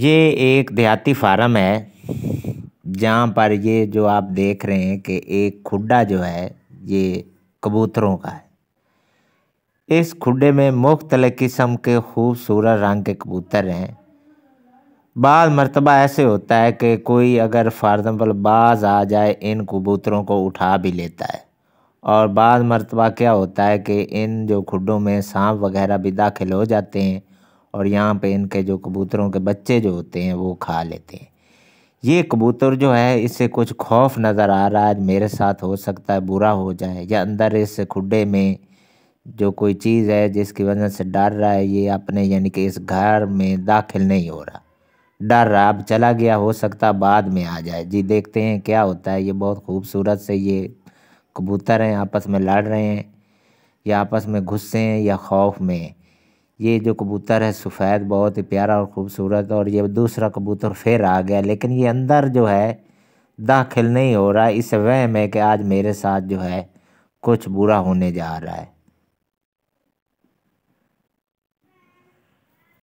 ये एक देहाती फार्म है जहाँ पर ये जो आप देख रहे हैं कि एक खुड्डा जो है ये कबूतरों का है इस खुडे में मुख्तल किस्म के खूबसूरत रंग के कबूतर हैं बाद मरतबा ऐसे होता है कि कोई अगर फॉर एग्ज़ाम्पल बाज आ जाए इन कबूतरों को उठा भी लेता है और बाद मरतबा क्या होता है कि इन जो खुडों में सांप वगैरह भी दाखिल हो जाते हैं और यहाँ पे इनके जो कबूतरों के बच्चे जो होते हैं वो खा लेते हैं ये कबूतर जो है इससे कुछ खौफ नज़र आ रहा है मेरे साथ हो सकता है बुरा हो जाए या अंदर इस खुडे में जो कोई चीज़ है जिसकी वजह से डर रहा है ये अपने यानी कि इस घर में दाखिल नहीं हो रहा डर रहा अब चला गया हो सकता बाद में आ जाए जी देखते हैं क्या होता है ये बहुत खूबसूरत से ये कबूतर हैं आपस में लड़ रहे हैं या आपस में गुस्से हैं या खौफ में हैं ये जो कबूतर है सफ़ेद बहुत ही प्यारा और ख़ूबसूरत और ये दूसरा कबूतर फिर आ गया लेकिन ये अंदर जो है दाखिल नहीं हो रहा इस वह में कि आज मेरे साथ जो है कुछ बुरा होने जा रहा है